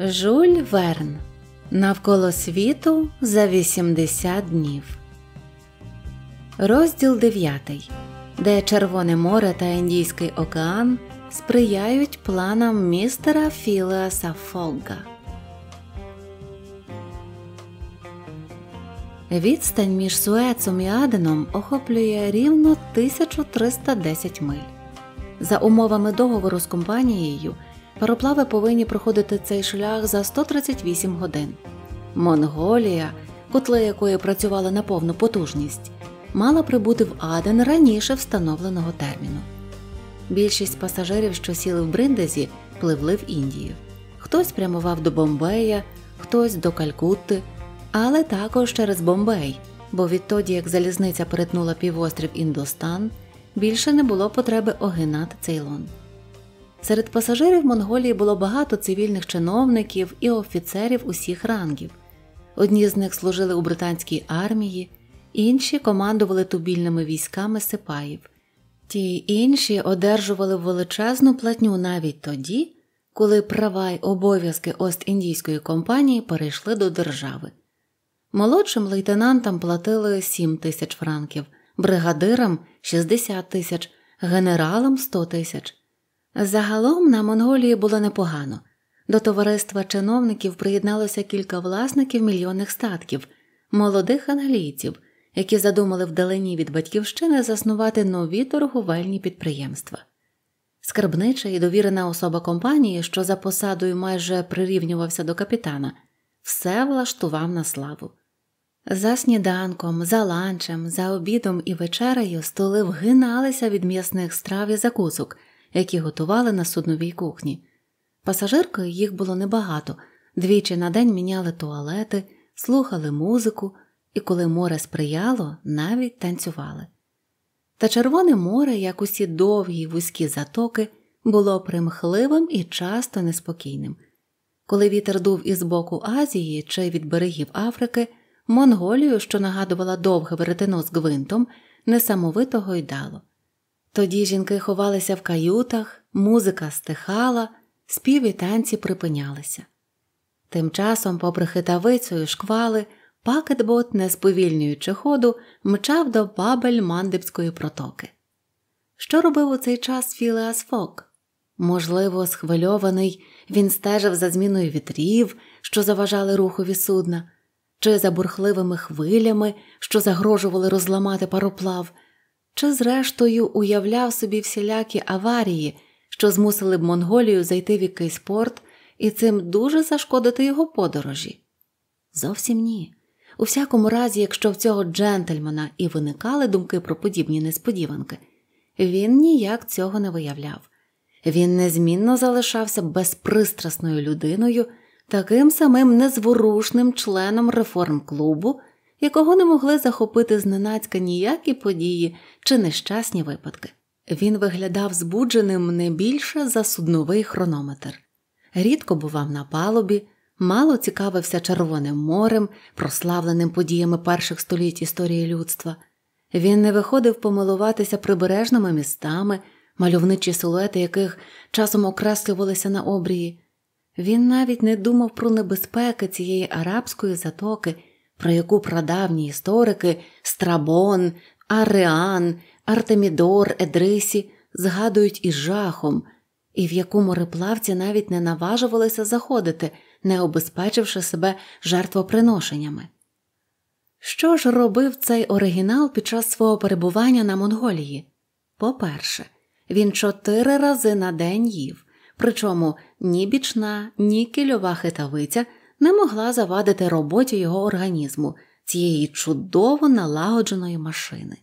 Жуль Верн Навколо світу за 80 днів. Розділ 9. Де Червоне море та Індійський океан сприяють планам містера Філеаса Фогга. Відстань між Суецом і Аденом охоплює рівно 1310 миль. За умовами договору з компанією. Пароплави повинні проходити цей шлях за 138 годин. Монголія, котли якої працювали на повну потужність, мала прибути в Аден раніше встановленого терміну. Більшість пасажирів, що сіли в Бриндезі, пливли в Індію. Хтось прямував до Бомбея, хтось до Калькутти, але також через Бомбей, бо відтоді, як залізниця перетнула півострів Індостан, більше не було потреби огинати цейлон. Серед пасажирів Монголії було багато цивільних чиновників і офіцерів усіх рангів. Одні з них служили у британській армії, інші командували тубільними військами сипаїв, ті інші одержували величезну платню навіть тоді, коли права й обов'язки Ост-Індійської компанії перейшли до держави. Молодшим лейтенантам платили 7 тисяч франків, бригадирам 60 тисяч, генералам 100 тисяч. Загалом на Монголії було непогано. До товариства чиновників приєдналося кілька власників мільйонних статків, молодих англійців, які задумали вдалині від батьківщини заснувати нові торговельні підприємства. Скарбнича і довірена особа компанії, що за посадою майже прирівнювався до капітана, все влаштував на славу. За сніданком, за ланчем, за обідом і вечерею столи вгиналися від м'ясних страв і закусок які готували на судновій кухні. Пасажиркою їх було небагато, двічі на день міняли туалети, слухали музику і, коли море сприяло, навіть танцювали. Та Червоне море, як усі довгі вузькі затоки, було примхливим і часто неспокійним. Коли вітер дув із боку Азії чи від берегів Африки, Монголію, що нагадувала довге веретено з гвинтом, несамовито гойдало. Тоді жінки ховалися в каютах, музика стихала, спів і танці припинялися. Тим часом, попри хитавицею шквали, пакетбот, не сповільнюючи ходу, мчав до бабель мандибської протоки. Що робив у цей час Філеас Фок? Можливо, схвильований, він стежив за зміною вітрів, що заважали рухові судна, чи за бурхливими хвилями, що загрожували розламати пароплав чи, зрештою, уявляв собі всілякі аварії, що змусили б Монголію зайти в якийсь порт і цим дуже зашкодити його подорожі? Зовсім ні. У всякому разі, якщо в цього джентльмена і виникали думки про подібні несподіванки, він ніяк цього не виявляв. Він незмінно залишався безпристрасною людиною, таким самим незворушним членом реформ клубу, якого не могли захопити зненацька ніякі події чи нещасні випадки. Він виглядав збудженим не більше за судновий хронометр, рідко бував на палубі, мало цікавився Червоним морем, прославленим подіями перших століть історії людства. Він не виходив помилуватися прибережними містами, мальовничі силуети яких часом окреслювалися на обрії. Він навіть не думав про небезпеки цієї арабської затоки про яку прадавні історики Страбон, Ареан, Артемідор, Едрисі згадують із жахом, і в яку мореплавці навіть не наважувалися заходити, не обезпечивши себе жертвоприношеннями. Що ж робив цей оригінал під час свого перебування на Монголії? По перше, він чотири рази на день їв, причому ні бічна, ні кільова хитавиця – не могла завадити роботі його організму, цієї чудово налагодженої машини.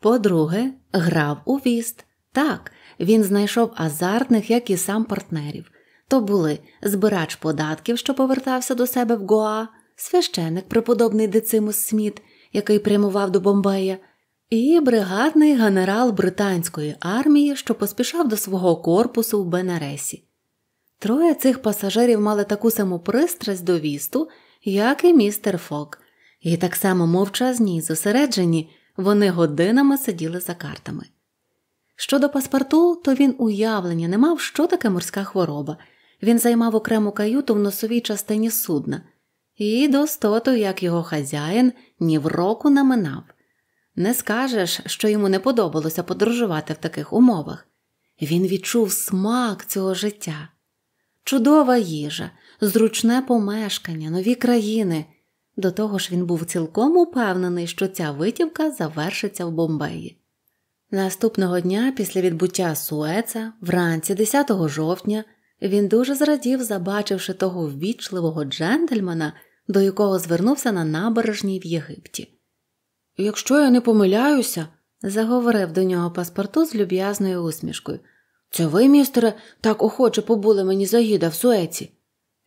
По-друге, грав у віст. Так, він знайшов азартних, як і сам партнерів. То були збирач податків, що повертався до себе в Гоа, священик, преподобний Децимус Сміт, який прямував до Бомбея, і бригадний генерал британської армії, що поспішав до свого корпусу в Бенересі. Троє цих пасажирів мали таку саму пристрасть до вісту, як і містер Фок, і так само мовчазні й зосереджені вони годинами сиділи за картами. Щодо паспорту, то він уявлення не мав, що таке морська хвороба. Він займав окрему каюту в носовій частині судна, і достоту, як його хазяїн, ні в року наминав. Не скажеш, що йому не подобалося подорожувати в таких умовах. Він відчув смак цього життя чудова їжа, зручне помешкання, нові країни. До того ж він був цілком упевнений, що ця витівка завершиться в Бомбеї. Наступного дня після відбуття Суеца, вранці 10 жовтня, він дуже зрадів, забачивши того ввічливого джентльмена, до якого звернувся на набережній в Єгипті. Якщо я не помиляюся, заговорив до нього паспорту з люб'язною усмішкою. Це ви, містере, так охоче побули мені за гіда в Суеці?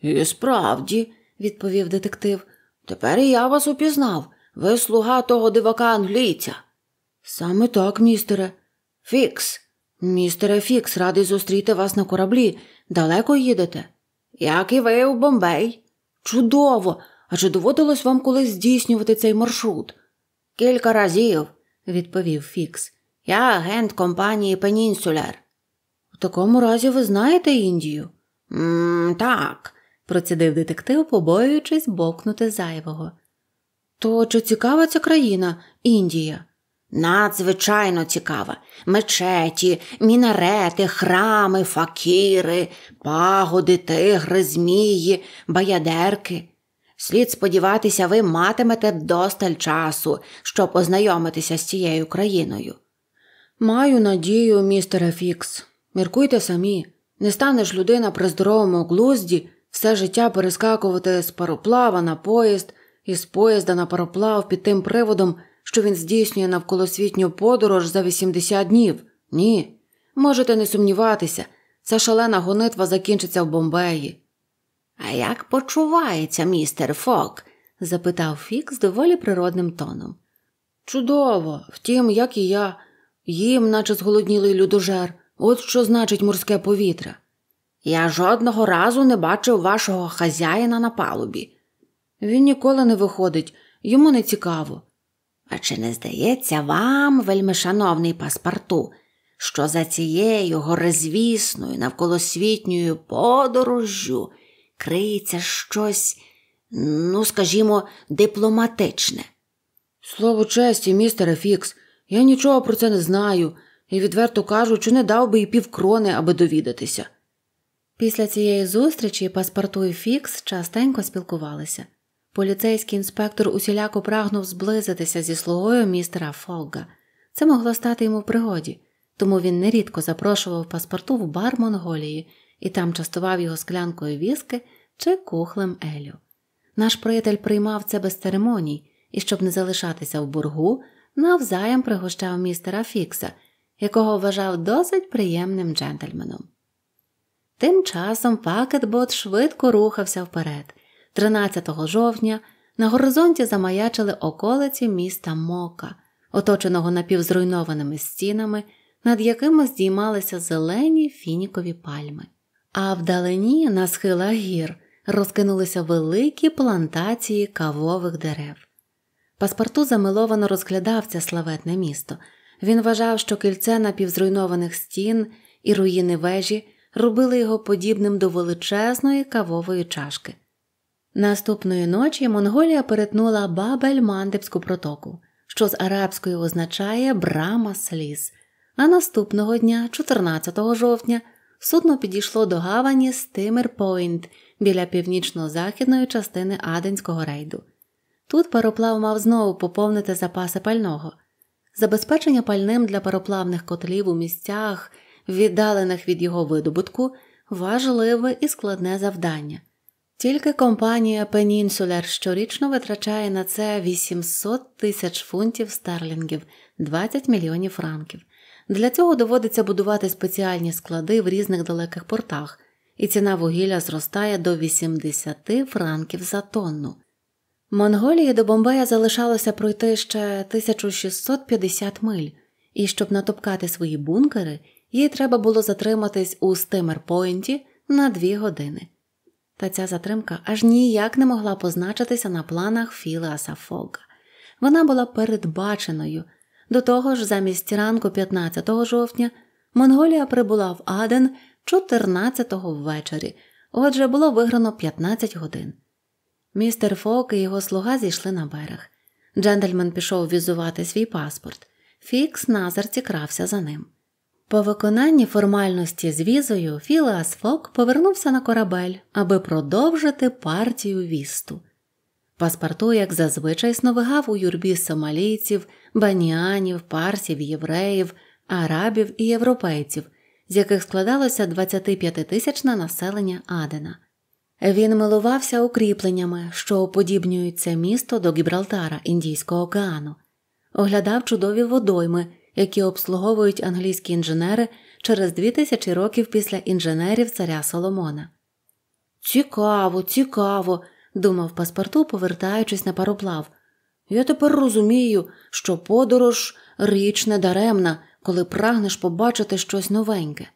І справді, відповів детектив, тепер і я вас упізнав. Ви слуга того дивака англійця. Саме так, містере. Фікс. Містере Фікс, радий зустріти вас на кораблі. Далеко їдете? Як і ви у Бомбей. Чудово! А чи доводилось вам колись здійснювати цей маршрут? Кілька разів, відповів Фікс. Я агент компанії Пенінсуляр. У такому разі ви знаєте Індію? «Ммм, Так, процідив детектив, побоюючись бокнути зайвого. То чи цікава ця країна, Індія? Надзвичайно цікава. Мечеті, мінарети, храми, факіри, пагоди, тигри, змії, баядерки. Слід сподіватися, ви матимете досталь часу, щоб ознайомитися з цією країною. Маю надію, містере Фікс, Міркуйте самі, не станеш людина при здоровому глузді все життя перескакувати з пароплава на поїзд і з поїзда на пароплав під тим приводом, що він здійснює навколосвітню подорож за 80 днів. Ні. Можете не сумніватися, ця шалена гонитва закінчиться в Бомбеї. А як почувається, містер Фок? запитав Фік з доволі природним тоном. Чудово, втім, як і я, їм, наче зголоднілий людожер. От що значить морське повітря. Я жодного разу не бачив вашого хазяїна на палубі. Він ніколи не виходить, йому не цікаво. А чи не здається вам, вельмишановний паспорту, що за цією горизвісною навколосвітньою подорожжю криється щось, ну, скажімо, дипломатичне? Слово честі, містере Фікс, я нічого про це не знаю і, відверто кажучи, не дав би і півкрони, аби довідатися. Після цієї зустрічі паспорту і Фікс частенько спілкувалися. Поліцейський інспектор усіляко прагнув зблизитися зі слугою містера Фолга. Це могло стати йому в пригоді, тому він нерідко запрошував паспорту в бар Монголії і там частував його склянкою віски чи кухлем Елю. Наш приятель приймав це без церемоній і, щоб не залишатися в боргу, навзаєм пригощав містера Фікса – якого вважав досить приємним джентльменом. Тим часом пакетбот швидко рухався вперед. 13 жовтня на горизонті замаячили околиці міста Мока, оточеного напівзруйнованими стінами, над якими здіймалися зелені фінікові пальми. А вдалині на схилах гір розкинулися великі плантації кавових дерев. Паспорту замиловано розглядав це славетне місто, він вважав, що кільце напівзруйнованих стін і руїни вежі робили його подібним до величезної кавової чашки. Наступної ночі Монголія перетнула бабель мандебську протоку, що з арабською означає брама сліз. А наступного дня, 14 жовтня, судно підійшло до гавані Стимер-Пойнт біля північно-західної частини Аденського рейду. Тут пароплав мав знову поповнити запаси пального забезпечення пальним для пароплавних котлів у місцях, віддалених від його видобутку, важливе і складне завдання. Тільки компанія Peninsular щорічно витрачає на це 800 тисяч фунтів стерлінгів, 20 мільйонів франків. Для цього доводиться будувати спеціальні склади в різних далеких портах, і ціна вугілля зростає до 80 франків за тонну. Монголії до Бомбея залишалося пройти ще 1650 миль, і щоб натопкати свої бункери, їй треба було затриматись у Стимер Пойнті на дві години. Та ця затримка аж ніяк не могла позначитися на планах Філа Асафолка. Вона була передбаченою. До того ж, замість ранку 15 жовтня Монголія прибула в Аден 14 ввечері, отже було виграно 15 годин. Містер Фок і його слуга зійшли на берег. Джентльмен пішов візувати свій паспорт. Фікс назарці крався за ним. По виконанні формальності з візою Філас Фок повернувся на корабель, аби продовжити партію вісту. Паспорту, як зазвичай, сновигав у юрбі сомалійців, баніанів, парсів, євреїв, арабів і європейців, з яких складалося 25-тисячне населення Адена. Він милувався укріпленнями, що уподібнюють це місто до Гібралтара Індійського океану, оглядав чудові водойми, які обслуговують англійські інженери через дві тисячі років після інженерів царя Соломона. Цікаво, цікаво, думав паспорту, повертаючись на пароплав. Я тепер розумію, що подорож річ недаремна, коли прагнеш побачити щось новеньке.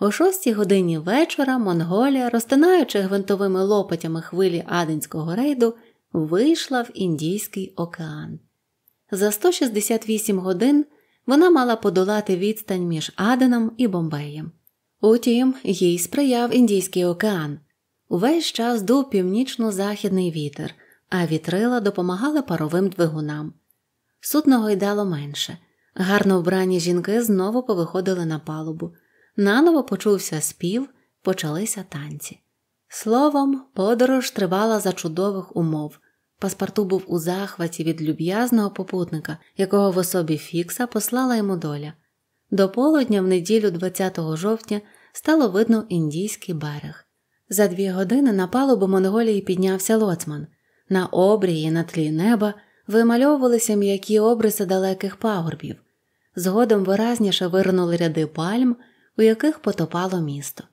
О шостій годині вечора Монголія, розтинаючи гвинтовими лопатями хвилі Аденського рейду, вийшла в Індійський океан. За 168 годин вона мала подолати відстань між Аденом і Бомбеєм. Утім, їй сприяв Індійський океан. Увесь час дув північно-західний вітер, а вітрила допомагали паровим двигунам. Судного йдало менше. Гарно вбрані жінки знову повиходили на палубу. Наново почувся спів, почалися танці. Словом, подорож тривала за чудових умов. Паспарту був у захваті від люб'язного попутника, якого в особі Фікса послала йому доля. До полудня, в неділю, 20 жовтня, стало видно індійський берег. За дві години на палубу Монголії піднявся лоцман. На обрії, на тлі неба вимальовувалися м'які обриси далеких пагорбів. Згодом виразніше вирнули ряди пальм у яких потопало місто.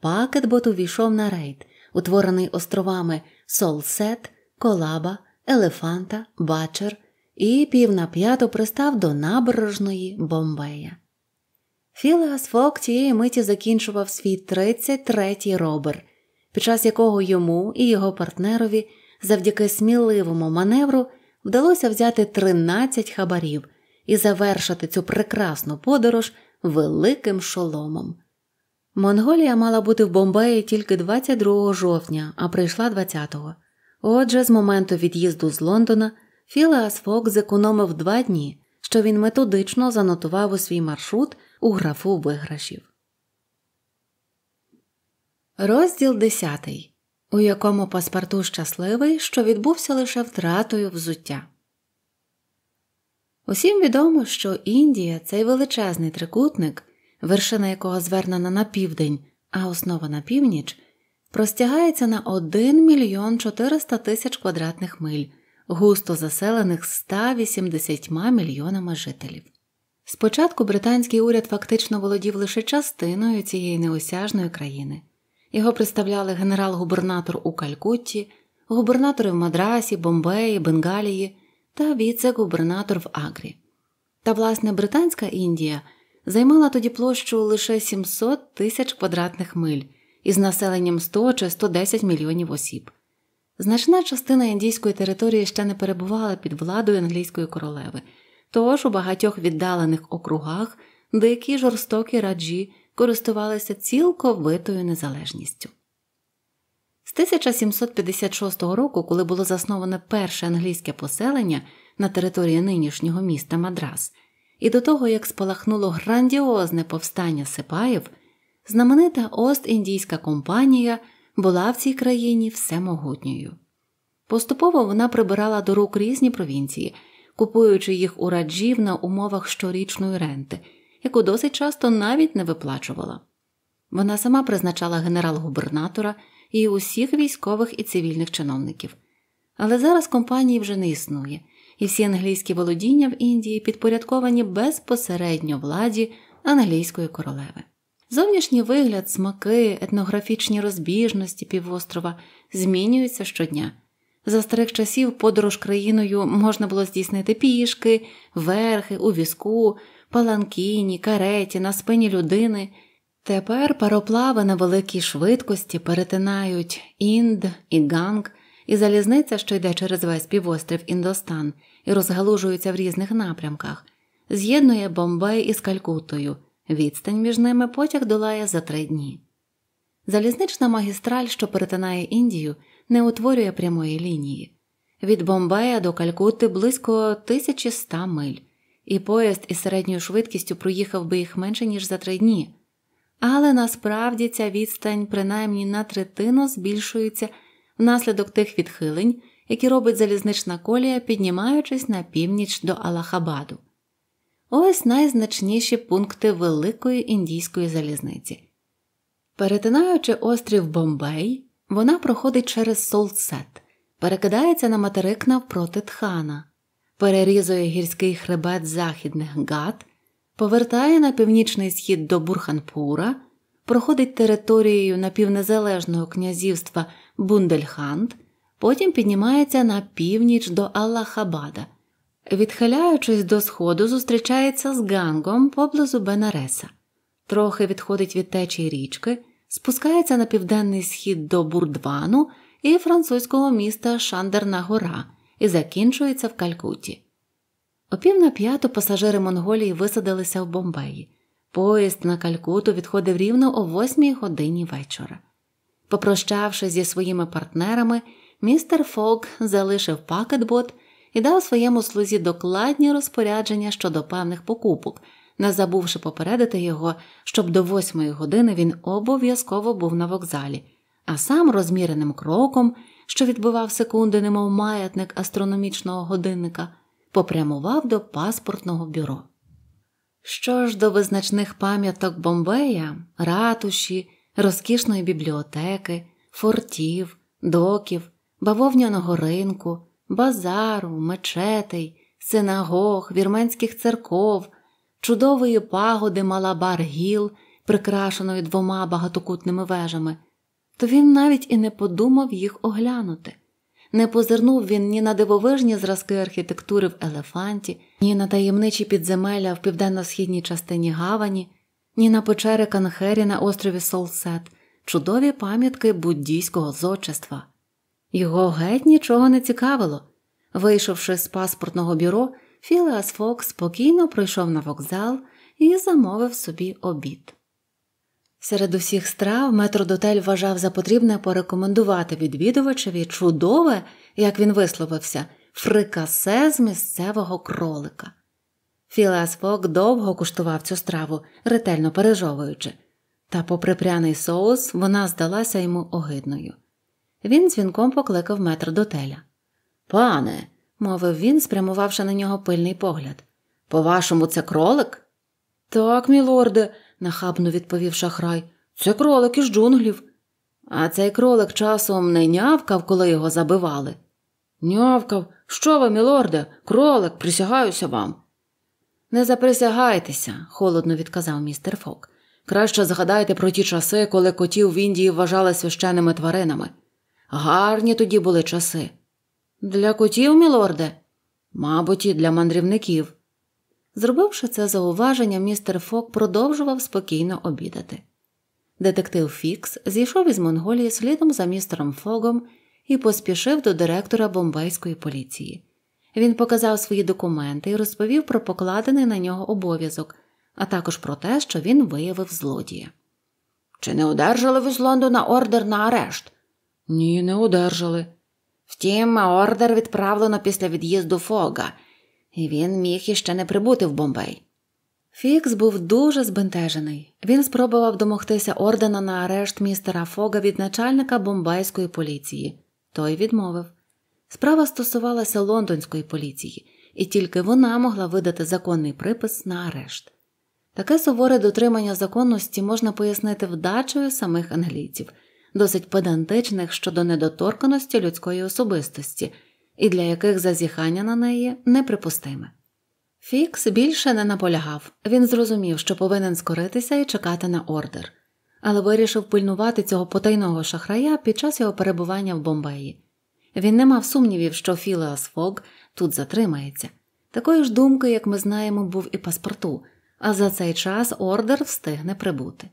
Пакетбот увійшов на рейд, утворений островами Солсет, Колаба, Елефанта, Бачер і пів на п'яту пристав до набережної Бомбея. Філеас Фок цієї миті закінчував свій 33-й робер, під час якого йому і його партнерові завдяки сміливому маневру вдалося взяти 13 хабарів і завершити цю прекрасну подорож великим шоломом. Монголія мала бути в Бомбеї тільки 22 жовтня, а прийшла 20-го. Отже, з моменту від'їзду з Лондона Філеас Фок зекономив два дні, що він методично занотував у свій маршрут у графу виграшів. Розділ 10, у якому паспорту щасливий, що відбувся лише втратою взуття. Усім відомо, що Індія цей величезний трикутник, вершина якого звернена на південь, а основа на північ, простягається на 1 мільйон 400 тисяч квадратних миль, густо заселених 180 мільйонами жителів. Спочатку британський уряд фактично володів лише частиною цієї неосяжної країни. Його представляли генерал-губернатор у Калькутті, губернатори в Мадрасі, Бомбеї, Бенгалії та віце-губернатор в Агрі. Та власне Британська Індія займала тоді площу лише 700 тисяч квадратних миль із населенням 100 чи 110 мільйонів осіб. Значна частина індійської території ще не перебувала під владою англійської королеви, тож у багатьох віддалених округах дикі жорстокі раджі користувалися цілковитою незалежністю. З 1756 року, коли було засноване перше англійське поселення на території нинішнього міста Мадрас, і до того як спалахнуло грандіозне повстання сипаїв, знаменита Ост-Індійська компанія була в цій країні всемогутньою. Поступово вона прибирала до рук різні провінції, купуючи їх у раджів на умовах щорічної ренти, яку досить часто навіть не виплачувала. Вона сама призначала генерал-губернатора і усіх військових і цивільних чиновників. Але зараз компанії вже не існує, і всі англійські володіння в Індії підпорядковані безпосередньо владі англійської королеви. Зовнішній вигляд, смаки, етнографічні розбіжності півострова змінюються щодня. За старих часів подорож країною можна було здійснити пішки, верхи, у візку, паланкіні, кареті, на спині людини. Тепер пароплави на великій швидкості перетинають Інд і Ганг, і залізниця, що йде через весь півострів Індостан, і розгалужується в різних напрямках, з'єднує Бомбей із Калькутою. Відстань між ними потяг долає за три дні. Залізнична магістраль, що перетинає Індію, не утворює прямої лінії. Від Бомбея до Калькути близько 1100 миль, і поїзд із середньою швидкістю проїхав би їх менше, ніж за три дні. Але насправді ця відстань принаймні на третину збільшується внаслідок тих відхилень, які робить залізнична колія, піднімаючись на північ до Алахабаду. Ось найзначніші пункти Великої індійської залізниці. Перетинаючи острів Бомбей, вона проходить через Солсет, перекидається на материк навпроти Тхана, перерізує гірський хребет західних гат повертає на північний схід до Бурханпура, проходить територією напівнезалежного князівства Бундельхант, потім піднімається на північ до Аллахабада, відхиляючись до сходу, зустрічається з Гангом поблизу Бенареса, трохи відходить від течії річки, спускається на південний схід до Бурдвану і французького міста Шандерна Гора і закінчується в Калькуті. О пів на п'яту пасажири Монголії висадилися в Бомбеї. Поїзд на Калькуту відходив рівно о восьмій годині вечора. Попрощавшись зі своїми партнерами, містер Фок залишив пакетбот і дав своєму слузі докладні розпорядження щодо певних покупок, не забувши попередити його, щоб до восьмої години він обов'язково був на вокзалі, а сам розміреним кроком, що відбивав секунди, немов маятник астрономічного годинника попрямував до паспортного бюро. Що ж до визначних пам'яток Бомбея, ратуші, розкішної бібліотеки, фортів, доків, бавовняного ринку, базару, мечетей, синагог, вірменських церков, чудової пагоди Малабар Гіл, прикрашеної двома багатокутними вежами, то він навіть і не подумав їх оглянути. Не позирнув він ні на дивовижні зразки архітектури в елефанті, ні на таємничі підземелля в південно-східній частині Гавані, ні на печери Канхері на острові Солсет, чудові пам'ятки буддійського зодчества. Його геть нічого не цікавило. Вийшовши з паспортного бюро, Філеас Фокс спокійно пройшов на вокзал і замовив собі обід. Серед усіх страв метродотель вважав за потрібне порекомендувати відвідувачеві чудове, як він висловився, фрикасе з місцевого кролика. Філас Фок довго куштував цю страву, ретельно пережовуючи, та, попри пряний соус, вона здалася йому огидною. Він дзвінком покликав Дотеля. Пане, мовив він, спрямувавши на нього пильний погляд. По вашому, це кролик? Так, мілорде, нахабно відповів шахрай. Це кролик із джунглів. А цей кролик часом не нявкав, коли його забивали. Нявкав, що ви, мілорде, кролик, присягаюся вам. Не заприсягайтеся, холодно відказав містер Фок. Краще згадайте про ті часи, коли котів в Індії вважали священними тваринами. Гарні тоді були часи. Для котів, мілорде, мабуть, і для мандрівників. Зробивши це зауваження, містер Фок продовжував спокійно обідати. Детектив Фікс зійшов із Монголії слідом за містером Фогом і поспішив до директора бомбейської поліції. Він показав свої документи і розповів про покладений на нього обов'язок, а також про те, що він виявив злодія. Чи не одержали ви з Лондона ордер на арешт? Ні, не одержали. Втім, ордер відправлено після від'їзду Фога і він міг іще не прибути в Бомбей. Фікс був дуже збентежений. Він спробував домогтися ордена на арешт містера Фога від начальника бомбайської поліції. Той відмовив. Справа стосувалася лондонської поліції, і тільки вона могла видати законний припис на арешт. Таке суворе дотримання законності можна пояснити вдачею самих англійців, досить педантичних щодо недоторканості людської особистості і для яких зазіхання на неї неприпустиме. Фікс більше не наполягав він зрозумів, що повинен скоритися і чекати на ордер, але вирішив пильнувати цього потайного шахрая під час його перебування в Бомбеї. Він не мав сумнівів, що Філеас Фог тут затримається. Такої ж думки, як ми знаємо, був і паспорту, а за цей час ордер встигне прибути.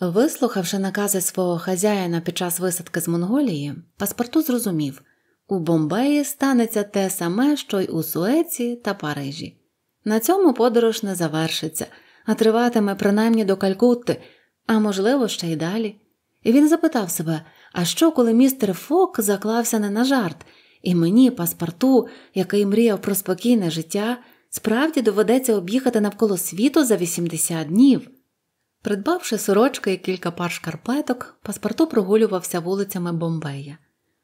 Вислухавши накази свого хазяїна під час висадки з Монголії, паспорту зрозумів, у Бомбеї станеться те саме, що й у Суеці та Парижі. На цьому подорож не завершиться, а триватиме принаймні до Калькутти, а можливо, ще й далі. І він запитав себе, а що, коли містер Фок заклався не на жарт, і мені, паспорту, який мріяв про спокійне життя, справді доведеться об'їхати навколо світу за 80 днів. Придбавши сорочки і кілька пар шкарпеток, паспорту прогулювався вулицями Бомбея.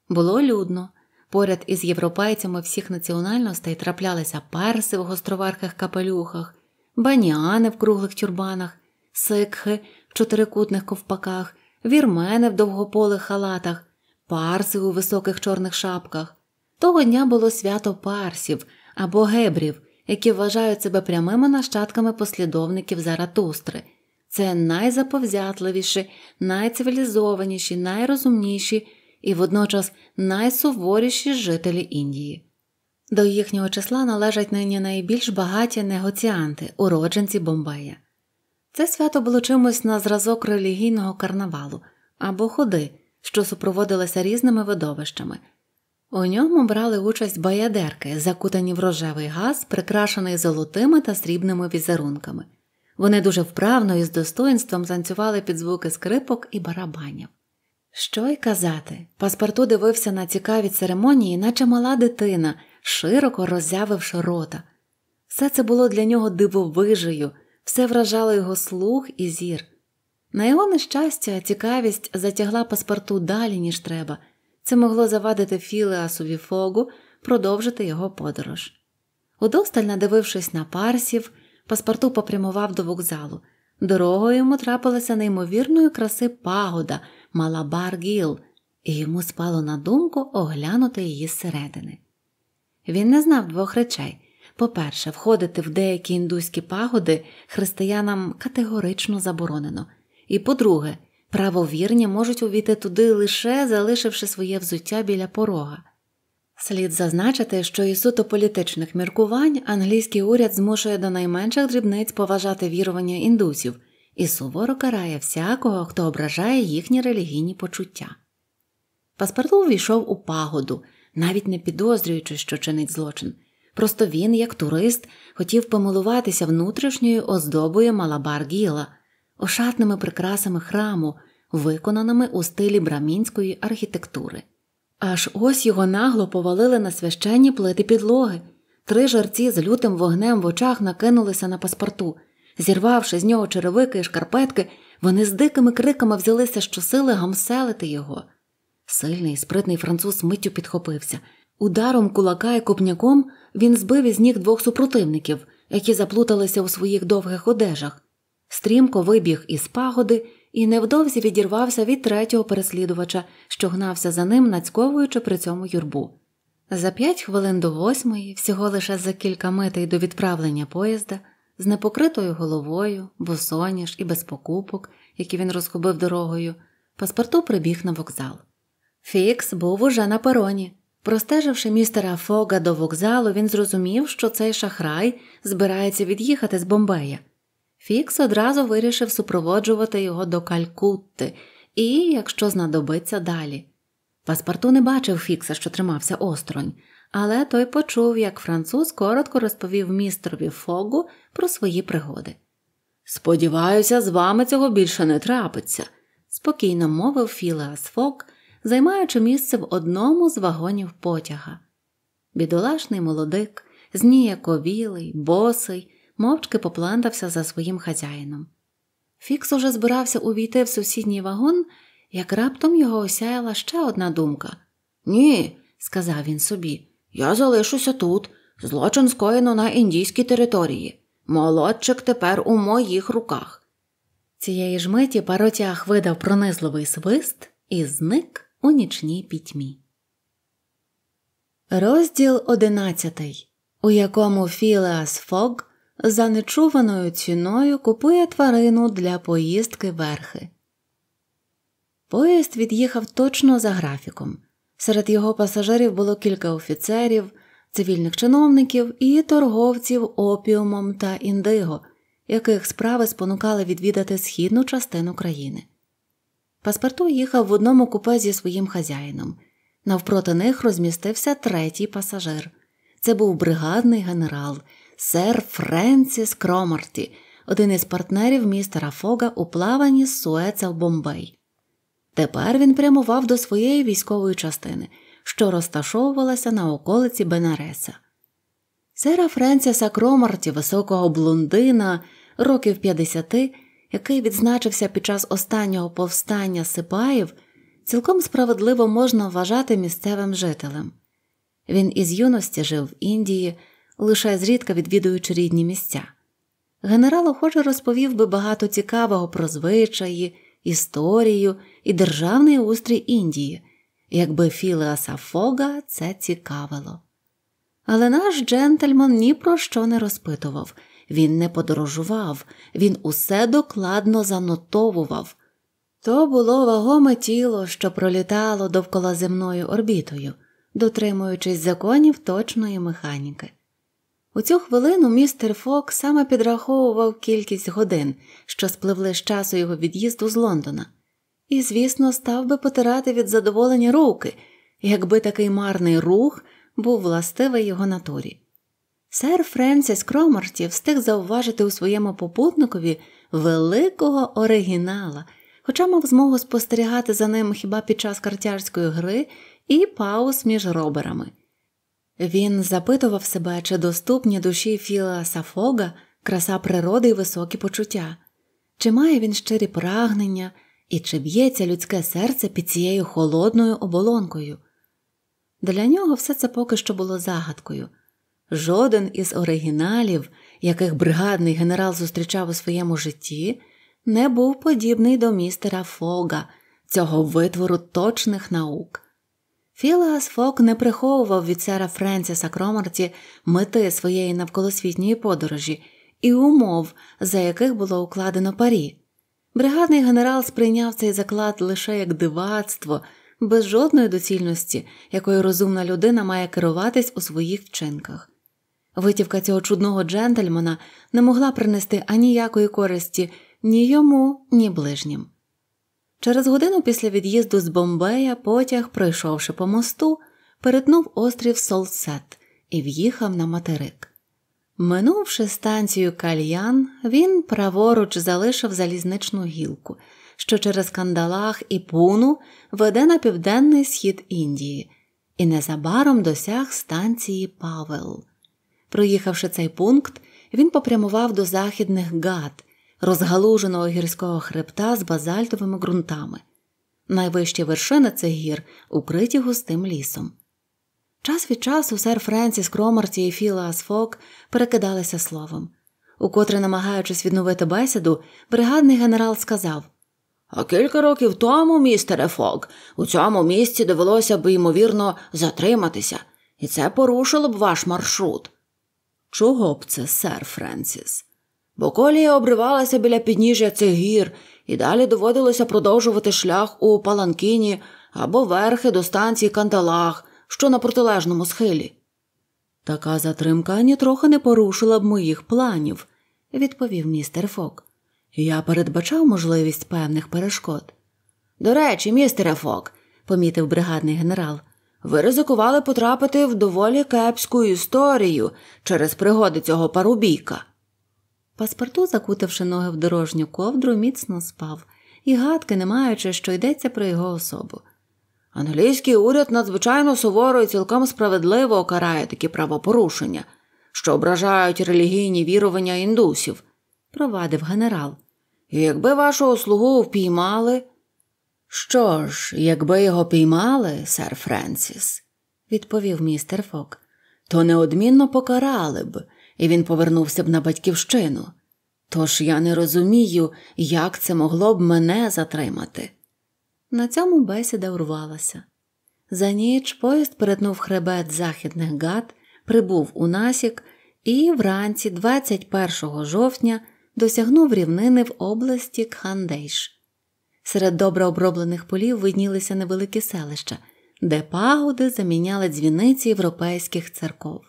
Було людно. Поряд із європейцями всіх національностей траплялися перси в гостроверхих капелюхах, баніани в круглих тюрбанах, сикхи в чотирикутних ковпаках, вірмени в довгополих халатах, парси у високих чорних шапках. Того дня було свято парсів або гебрів, які вважають себе прямими нащадками послідовників Заратустри. Це найзаповзятливіші, найцивілізованіші, найрозумніші і водночас найсуворіші жителі Індії. До їхнього числа належать нині найбільш багаті негоціанти, уродженці Бомбея. Це свято було чимось на зразок релігійного карнавалу або ходи, що супроводилися різними видовищами. У ньому брали участь баядерки, закутані в рожевий газ, прикрашений золотими та срібними візерунками. Вони дуже вправно і з достоїнством танцювали під звуки скрипок і барабанів. Що й казати, паспорту дивився на цікаві церемонії, наче мала дитина, широко роззявивши рота. Все це було для нього дивовижею, все вражало його слух і зір. На його нещастя, цікавість затягла паспорту далі, ніж треба. Це могло завадити Філеасу Віфогу продовжити його подорож. Удосталь надивившись на парсів, паспорту попрямував до вокзалу. Дорогою йому трапилася неймовірної краси пагода. Малабар Гіл, і йому спало на думку оглянути її зсередини. Він не знав двох речей по-перше, входити в деякі індуські пагоди християнам категорично заборонено, і по-друге, правовірні можуть увійти туди лише залишивши своє взуття біля порога. Слід зазначити, що і суто політичних міркувань англійський уряд змушує до найменших дрібниць поважати вірування індусів, і суворо карає всякого, хто ображає їхні релігійні почуття. Паспарту увійшов у пагоду, навіть не підозрюючи, що чинить злочин. Просто він, як турист, хотів помилуватися внутрішньою оздобою Малабар Гіла, ошатними прикрасами храму, виконаними у стилі брамінської архітектури. Аж ось його нагло повалили на священні плити підлоги. Три жарці з лютим вогнем в очах накинулися на паспорту – Зірвавши з нього черевики і шкарпетки, вони з дикими криками взялися щосили гамселити його. Сильний, спритний француз миттю підхопився. Ударом кулака і копняком він збив із ніг двох супротивників, які заплуталися у своїх довгих одежах. Стрімко вибіг із пагоди і невдовзі відірвався від третього переслідувача, що гнався за ним, нацьковуючи при цьому юрбу. За п'ять хвилин до восьмої, всього лише за кілька митей до відправлення поїзда з непокритою головою, босоніж і без покупок, які він розгубив дорогою, паспорту прибіг на вокзал. Фікс був уже на пероні. Простеживши містера Фога до вокзалу, він зрозумів, що цей шахрай збирається від'їхати з Бомбея. Фікс одразу вирішив супроводжувати його до Калькутти і, якщо знадобиться, далі. Паспорту не бачив Фікса, що тримався осторонь, але той почув, як француз коротко розповів містрові Фогу про свої пригоди. Сподіваюся, з вами цього більше не трапиться, спокійно мовив Філеас Фок, займаючи місце в одному з вагонів потяга. Бідолашний молодик, зніяковілий, босий, мовчки поплантався за своїм хазяїном. Фікс уже збирався увійти в сусідній вагон, як раптом його осяяла ще одна думка. Ні, сказав він собі, я залишуся тут. Злочин скоєно на індійській території. Молодчик тепер у моїх руках. Цієї ж миті паротяг видав пронизливий свист і зник у нічній пітьмі. Розділ одинадцятий, у якому Філеас Фог за нечуваною ціною купує тварину для поїздки верхи. Поїзд від'їхав точно за графіком. Серед його пасажирів було кілька офіцерів, цивільних чиновників і торговців опіумом та індиго, яких справи спонукали відвідати східну частину країни. Паспорту їхав в одному купе зі своїм хазяїном. Навпроти них розмістився третій пасажир. Це був бригадний генерал сер Френсіс Кромарті, один із партнерів містера Фога у плаванні з Суеца в Бомбей. Тепер він прямував до своєї військової частини, що розташовувалася на околиці Бенареса. Сера Френсіса Кромарті, високого блондина, років 50, який відзначився під час останнього повстання Сипаїв, цілком справедливо можна вважати місцевим жителем. Він із юності жив в Індії, лише зрідка відвідуючи рідні місця. Генерал охоже розповів би багато цікавого про звичаї історію і державний устрій Індії, якби Філеаса Фога це цікавило. Але наш джентльман ні про що не розпитував, він не подорожував, він усе докладно занотовував. То було вагоме тіло, що пролітало довкола земною орбітою, дотримуючись законів точної механіки. У цю хвилину містер Фок саме підраховував кількість годин, що спливли з часу його від'їзду з Лондона, і, звісно, став би потирати від задоволення руки, якби такий марний рух був властивий його натурі. Сер Френсіс Кромарті встиг зауважити у своєму попутникові великого оригінала, хоча мав змогу спостерігати за ним хіба під час картярської гри і пауз між роберами. Він запитував себе, чи доступні душі Філа Сафога краса природи і високі почуття, чи має він щирі прагнення і чи б'ється людське серце під цією холодною оболонкою. Для нього все це поки що було загадкою. Жоден із оригіналів, яких бригадний генерал зустрічав у своєму житті, не був подібний до містера Фога, цього витвору точних наук. Філеас Фок не приховував від сера Френсіса Кромарті мети своєї навколосвітньої подорожі і умов, за яких було укладено парі. Бригадний генерал сприйняв цей заклад лише як дивацтво, без жодної доцільності, якою розумна людина має керуватись у своїх вчинках. Витівка цього чудного джентльмена не могла принести аніякої користі ні йому, ні ближнім. Через годину після від'їзду з Бомбея потяг, пройшовши по мосту, перетнув острів Солсет і в'їхав на материк. Минувши станцію кальян, він праворуч залишив залізничну гілку, що через кандалах і пуну веде на південний схід Індії, і незабаром досяг станції Павел. Проїхавши цей пункт, він попрямував до західних гад, розгалуженого гірського хребта з базальтовими ґрунтами. Найвищі вершини цих гір укриті густим лісом. Час від часу сер Френсіс Кромарті і Філа Асфок перекидалися словом. Укотре, намагаючись відновити бесіду, бригадний генерал сказав А кілька років тому, містере Фок, у цьому місці довелося б, ймовірно, затриматися, і це порушило б ваш маршрут. Чого б це, сер Френсіс? бо колія обривалася біля підніжжя цих гір, і далі доводилося продовжувати шлях у Паланкіні або верхи до станції Кандалах, що на протилежному схилі. Така затримка нітрохи не порушила б моїх планів, відповів містер Фок. Я передбачав можливість певних перешкод. До речі, містере Фок, помітив бригадний генерал, ви ризикували потрапити в доволі кепську історію через пригоди цього парубійка. Паспорту, закутавши ноги в дорожню ковдру, міцно спав і гадки, не маючи, що йдеться про його особу. Англійський уряд надзвичайно суворо і цілком справедливо окарає такі правопорушення, що ображають релігійні вірування індусів, провадив генерал. І якби вашого слугу впіймали. Що ж, якби його піймали, сер Френсіс, відповів містер Фок, то неодмінно покарали б і він повернувся б на батьківщину. Тож я не розумію, як це могло б мене затримати. На цьому бесіда урвалася. За ніч поїзд перетнув хребет західних гад, прибув у насік і вранці, 21 жовтня, досягнув рівнини в області Кхандейш. Серед добре оброблених полів виднілися невеликі селища, де пагоди заміняли дзвіниці європейських церков.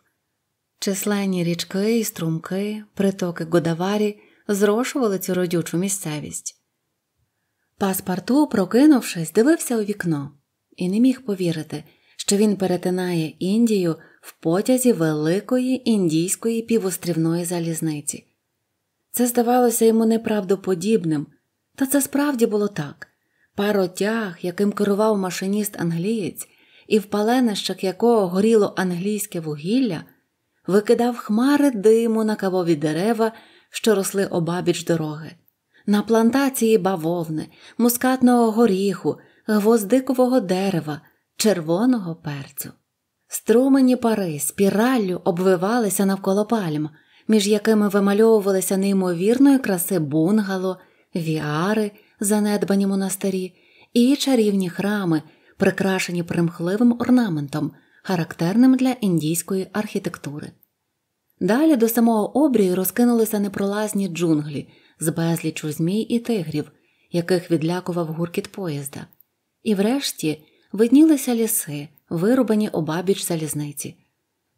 Численні річки і струмки, притоки Годаварі зрошували цю родючу місцевість. Паспарту, прокинувшись, дивився у вікно і не міг повірити, що він перетинає Індію в потязі великої індійської півострівної залізниці. Це здавалося йому неправдоподібним, та це справді було так паротяг, яким керував машиніст англієць, і в паленищах якого горіло англійське вугілля викидав хмари диму на кавові дерева, що росли обабіч дороги, на плантації бавовни, мускатного горіху, гвоздикового дерева, червоного перцю. Струмені пари спіраллю обвивалися навколо пальм, між якими вимальовувалися неймовірної краси бунгало, віари, занедбані монастирі, і чарівні храми, прикрашені примхливим орнаментом характерним для індійської архітектури. Далі до самого обрію розкинулися непролазні джунглі з безлічу змій і тигрів, яких відлякував гуркіт поїзда, і врешті виднілися ліси, вирубані обабіч залізниці.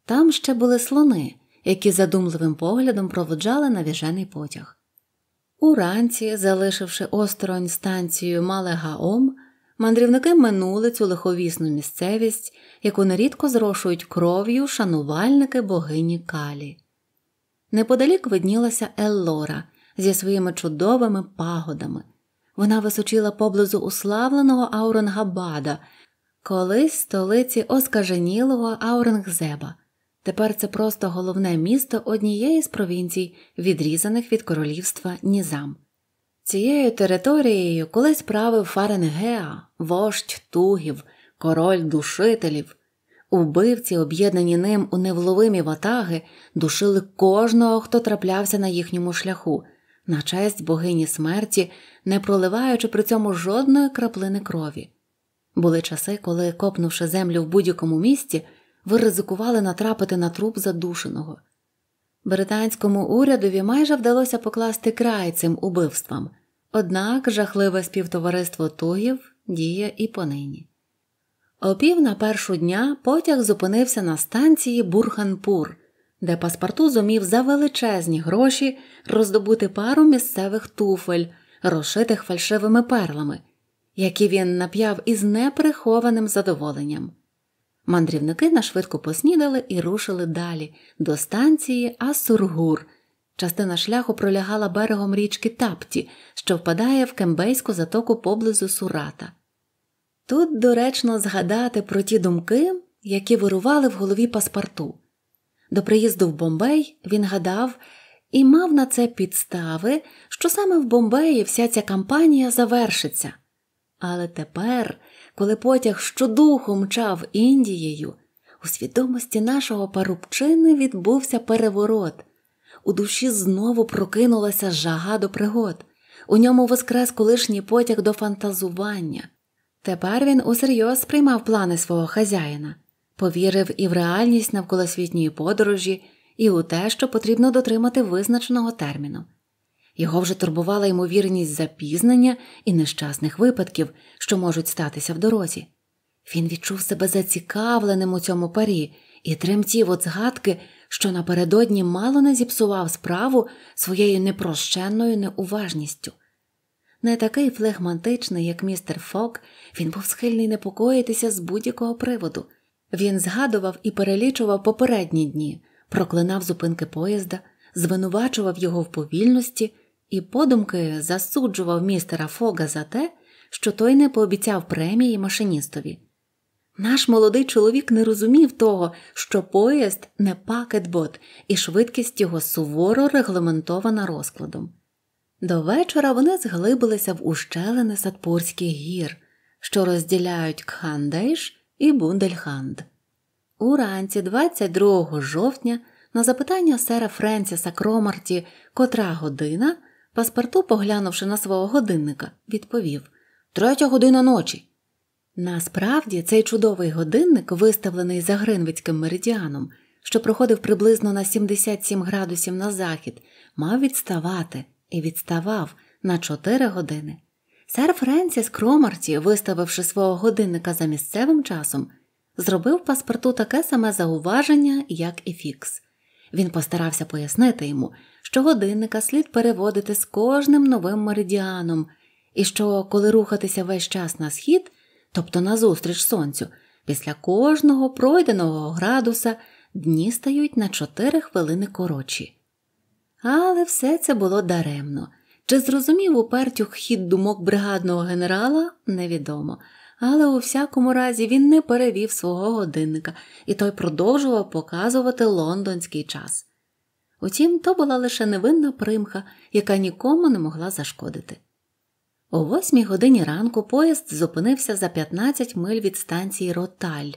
Там ще були слони, які задумливим поглядом проводжали навіжений потяг. Уранці, залишивши осторонь станцію Малегаом, мандрівники минули цю лиховісну місцевість, яку нерідко зрошують кров'ю шанувальники богині Калі. Неподалік виднілася Еллора зі своїми чудовими пагодами. Вона височила поблизу уславленого Ауренгабада, колись столиці оскаженілого Ауренгзеба. Тепер це просто головне місто однієї з провінцій, відрізаних від королівства Нізам. Цією територією колись правив Фаренгеа, вождь тугів, король душителів. Убивці, об'єднані ним у невловимі ватаги, душили кожного, хто траплявся на їхньому шляху, на честь богині смерті, не проливаючи при цьому жодної краплини крові. Були часи, коли, копнувши землю в будь-якому місті, ви ризикували натрапити на труп задушеного. Британському урядові майже вдалося покласти край цим убивствам. Однак жахливе співтовариство тугів діє і понині. О пів на першу дня потяг зупинився на станції Бурханпур, де паспорту зумів за величезні гроші роздобути пару місцевих туфель, розшитих фальшивими перлами, які він нап'яв із неприхованим задоволенням. Мандрівники нашвидко поснідали і рушили далі до станції Асургур – Частина шляху пролягала берегом річки Тапті, що впадає в кембейську затоку поблизу Сурата. Тут доречно згадати про ті думки, які вирували в голові паспорту. До приїзду в Бомбей він гадав і мав на це підстави, що саме в Бомбеї вся ця кампанія завершиться. Але тепер, коли потяг щодуху мчав Індією, у свідомості нашого парубчини відбувся переворот у душі знову прокинулася жага до пригод, у ньому воскрес колишній потяг до фантазування. Тепер він усерйоз сприймав плани свого хазяїна, повірив і в реальність навколосвітньої подорожі, і у те, що потрібно дотримати визначеного терміну. Його вже турбувала ймовірність запізнення і нещасних випадків, що можуть статися в дорозі. Він відчув себе зацікавленим у цьому парі і тремтів от згадки, що напередодні мало не зіпсував справу своєю непрощенною неуважністю. Не такий флегматичний, як містер Фок, він був схильний непокоїтися з будь-якого приводу. Він згадував і перелічував попередні дні, проклинав зупинки поїзда, звинувачував його в повільності і подумки засуджував містера Фога за те, що той не пообіцяв премії машиністові. Наш молодий чоловік не розумів того, що поїзд не пакетбот, і швидкість його суворо регламентована розкладом. До вечора вони зглибилися в ущелини Садпурських гір, що розділяють Кхандейш і Бундельханд. Уранці, 22 жовтня, на запитання сера Френсіса Кромарті, котра година, паспорту, поглянувши на свого годинника, відповів Третя година ночі. Насправді цей чудовий годинник, виставлений за Гринвицьким меридіаном, що проходив приблизно на 77 градусів на захід, мав відставати і відставав на 4 години. Сер Френсіс Кромарті, виставивши свого годинника за місцевим часом, зробив паспорту таке саме зауваження, як і Фікс. Він постарався пояснити йому, що годинника слід переводити з кожним новим меридіаном, і що, коли рухатися весь час на схід тобто назустріч сонцю, після кожного пройденого градуса дні стають на 4 хвилини коротші. Але все це було даремно. Чи зрозумів упертюх хід думок бригадного генерала, невідомо. Але у всякому разі він не перевів свого годинника, і той продовжував показувати лондонський час. Утім, то була лише невинна примха, яка нікому не могла зашкодити. О восьмій годині ранку поїзд зупинився за 15 миль від станції Роталь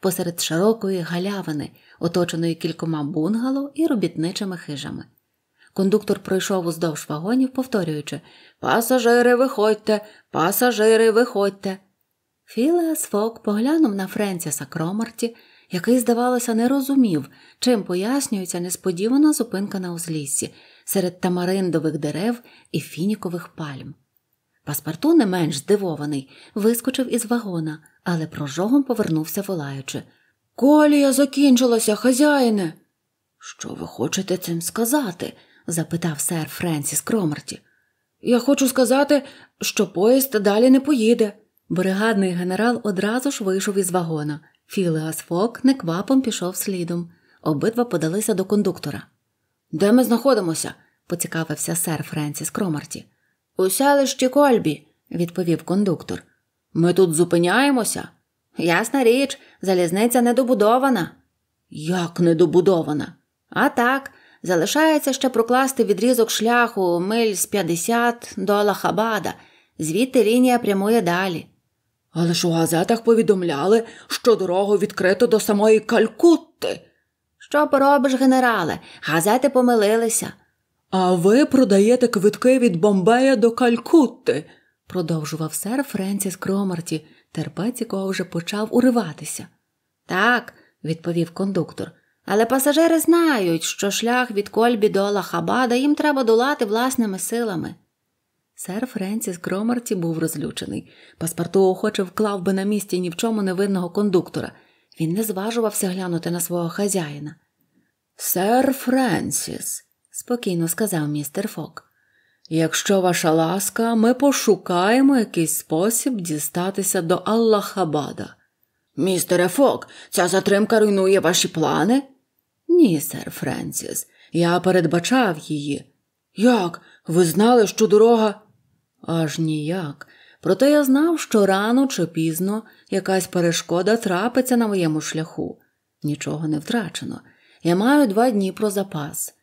посеред широкої галявини, оточеної кількома бунгало і робітничими хижами. Кондуктор пройшов уздовж вагонів, повторюючи Пасажири, виходьте, пасажири, виходьте. Філеас Фок поглянув на Френсіса Кромарті, який, здавалося, не розумів, чим пояснюється несподівана зупинка на узліссі серед тамариндових дерев і фінікових пальм. Паспарту, не менш здивований, вискочив із вагона, але прожогом повернувся, волаючи Колія закінчилася, хазяїне. Що ви хочете цим сказати? запитав сер Френсіс Кромерті. Я хочу сказати, що поїзд далі не поїде. Бригадний генерал одразу ж вийшов із вагона. Філеас Фок неквапом пішов слідом. Обидва подалися до кондуктора. Де ми знаходимося? поцікавився сер Френсіс Кромарті. У селищі Кольбі, відповів кондуктор. Ми тут зупиняємося. Ясна річ, залізниця недобудована. Як недобудована? А так, залишається ще прокласти відрізок шляху миль з 50 до лахабада, звідти лінія прямує далі. Але ж у газетах повідомляли, що дорогу відкрита до самої Калькутти. Що поробиш, генерале? Газети помилилися. А ви продаєте квитки від Бомбея до Калькутти, продовжував сер Френсіс Кромарті, терпець якого вже почав уриватися. Так, відповів кондуктор. Але пасажири знають, що шлях від Кольбі до лахабада їм треба долати власними силами. Сер Френсіс Кромарті був розлючений. Паспорту охоче вклав би на місці ні в чому невинного кондуктора. Він не зважувався глянути на свого хазяїна. Сер Френсіс, спокійно сказав містер Фок. Якщо ваша ласка, ми пошукаємо якийсь спосіб дістатися до Аллахабада. Містере Фок, ця затримка руйнує ваші плани? Ні, сер Френсіс, я передбачав її. Як? Ви знали, що дорога? Аж ніяк. Проте я знав, що рано чи пізно якась перешкода трапиться на моєму шляху. Нічого не втрачено. Я маю два дні про запас.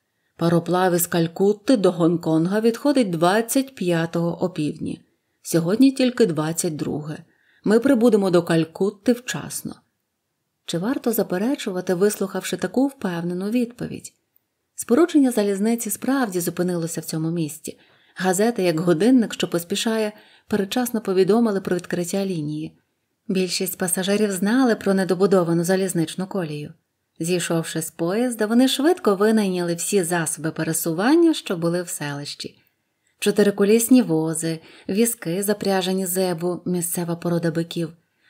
Пароплави з Калькутти до Гонконга відходить 25 го опівдні, сьогодні тільки 22. Ми прибудемо до Калькутти вчасно. Чи варто заперечувати, вислухавши таку впевнену відповідь? Спорудження залізниці справді зупинилося в цьому місті. Газети, як годинник, що поспішає, перечасно повідомили про відкриття лінії. Більшість пасажирів знали про недобудовану залізничну колію. Зійшовши з поїзда, вони швидко винайняли всі засоби пересування, що були в селищі. Чотириколісні вози, візки, запряжені зебу, місцева порода биків,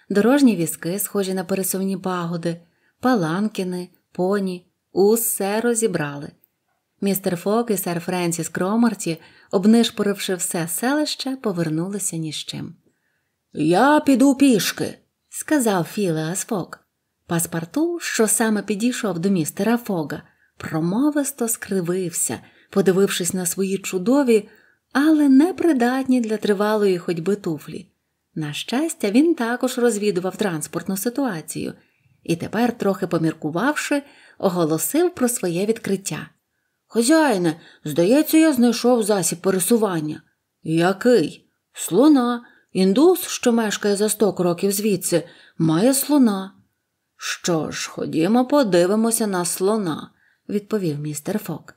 дорожні візки, схожі на пересувні пагоди, паланкіни, поні, усе розібрали. Містер Фок і сер Френсіс Кромарті, обнишпоривши все селище, повернулися ні з чим. Я піду пішки, сказав Філеас Фок. Паспарту, що саме підійшов до містера Фога, промовисто скривився, подивившись на свої чудові, але непридатні для тривалої ходьби туфлі. На щастя, він також розвідував транспортну ситуацію і тепер, трохи поміркувавши, оголосив про своє відкриття. Хазяїне, здається, я знайшов засіб пересування. Який? Слона. Індус, що мешкає за сто кроків звідси, має слона. Що ж, ходімо, подивимося на слона, відповів містер Фок.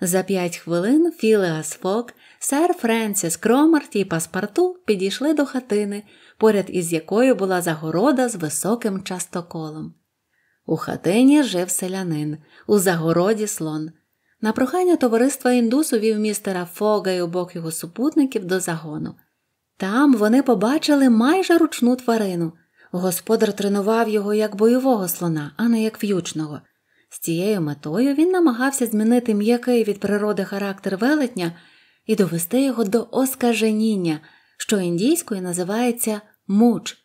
За п'ять хвилин Філеас Фок, сер Френсіс Кромарт і паспарту підійшли до хатини, поряд із якою була загорода з високим частоколом. У хатині жив селянин, у загороді слон. На прохання товариства індусу вів містера Фога і обох його супутників до загону. Там вони побачили майже ручну тварину. Господар тренував його як бойового слона, а не як в'ючного. З цією метою він намагався змінити м'який від природи характер велетня і довести його до оскаженіння, що індійською називається муч.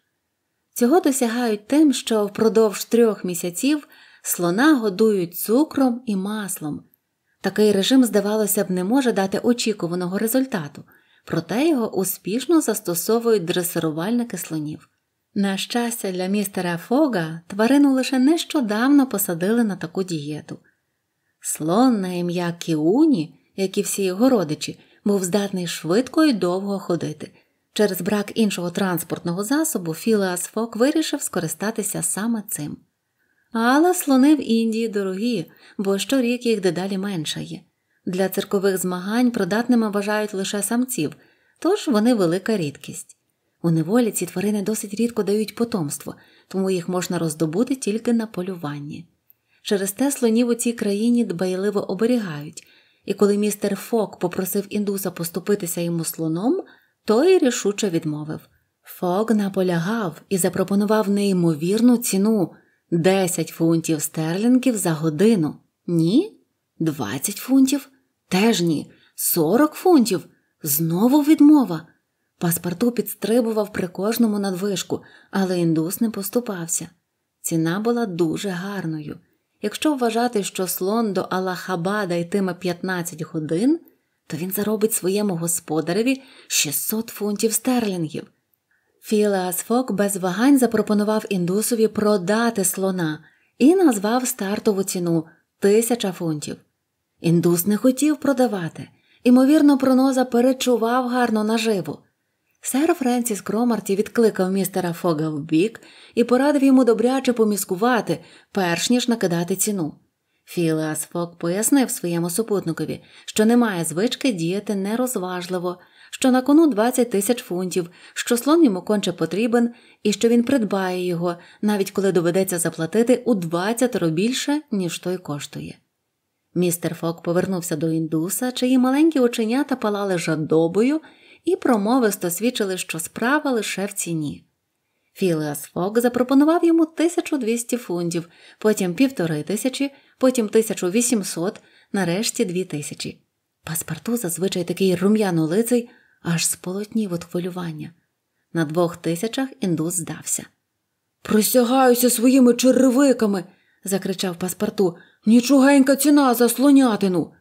Цього досягають тим, що впродовж трьох місяців слона годують цукром і маслом. Такий режим, здавалося б, не може дати очікуваного результату, проте його успішно застосовують дресирувальники слонів. На щастя, для містера Фога тварину лише нещодавно посадили на таку дієту. Слон на ім'я Кіуні, як і всі його родичі, був здатний швидко і довго ходити. Через брак іншого транспортного засобу Філеас Фок вирішив скористатися саме цим. Але слони в Індії дорогі, бо щорік їх дедалі меншає. Для циркових змагань придатними вважають лише самців, тож вони велика рідкість. У неволі ці тварини досить рідко дають потомство, тому їх можна роздобути тільки на полюванні. Через те слонів у цій країні дбайливо оберігають, і коли містер Фок попросив індуса поступитися йому слоном, той рішуче відмовив. Фок наполягав і запропонував неймовірну ціну 10 фунтів стерлінгів за годину. Ні? 20 фунтів? Теж ні. 40 фунтів. Знову відмова. Паспорту підстрибував при кожному надвишку, але індус не поступався. Ціна була дуже гарною. Якщо вважати, що слон до Аллахабада йтиме 15 годин, то він заробить своєму господареві 600 фунтів стерлінгів. Філеас Фок без вагань запропонував індусові продати слона і назвав стартову ціну тисяча фунтів. Індус не хотів продавати, імовірно, проноза перечував гарно наживу. Сер Френсіс Кромарті відкликав містера Фога в бік і порадив йому добряче поміскувати, перш ніж накидати ціну. Філеас Фок пояснив своєму супутникові, що немає звички діяти нерозважливо, що на кону 20 тисяч фунтів, що слон йому конче потрібен, і що він придбає його, навіть коли доведеться заплатити у 20 більше, ніж той коштує. Містер Фок повернувся до індуса, чиї маленькі оченята палали жадобою і промовисто свідчили, що справа лише в ціні. Філеас Фок запропонував йому 1200 фунтів, потім півтори тисячі, потім 1800, нарешті 2000. Паспорту зазвичай такий рум'яно-лиций, аж сполотнів від хвилювання. На двох тисячах індус здався. Присягаюся своїми черевиками. закричав паспорту. Нічогенька ціна за слонятину.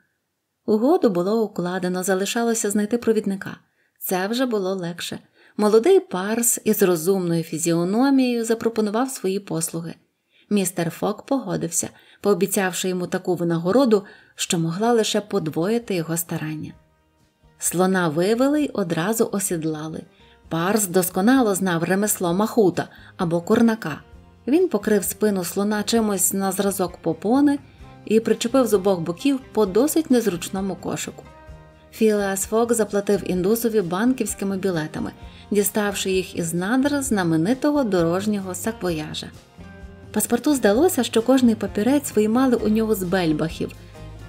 Угоду було укладено, залишалося знайти провідника. Це вже було легше. Молодий парс із розумною фізіономією запропонував свої послуги. Містер Фок погодився, пообіцявши йому таку винагороду, що могла лише подвоїти його старання. Слона вивели й одразу осідлали. Парс досконало знав ремесло махута або курнака. Він покрив спину слона чимось на зразок попони і причепив з обох боків по досить незручному кошику. Філеас Фок заплатив індусові банківськими білетами, діставши їх із надр знаменитого дорожнього саквояжа. Паспорту здалося, що кожний папірець виймали у нього з бельбахів.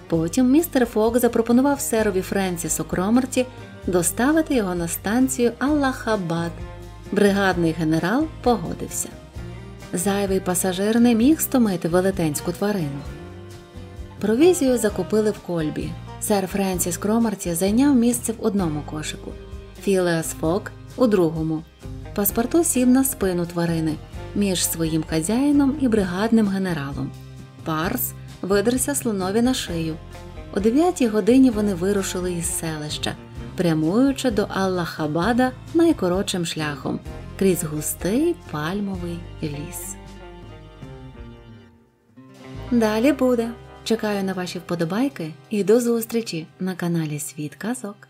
Потім містер Фок запропонував серові Френсісу Кромерті доставити його на станцію Аллахабад. Бригадний генерал погодився. Зайвий пасажир не міг стомити велетенську тварину. Провізію закупили в кольбі, Сер Френсіс Кромарті зайняв місце в одному кошику, Філеас Фок у другому. Паспорту сів на спину тварини між своїм хазяїном і бригадним генералом. Парс видерся слонові на шию. О 9 годині вони вирушили із селища, прямуючи до Аллахабада найкоротшим шляхом крізь густий пальмовий ліс. Далі буде. Чекаю на ваші вподобайки і до зустрічі на каналі Світ Казок.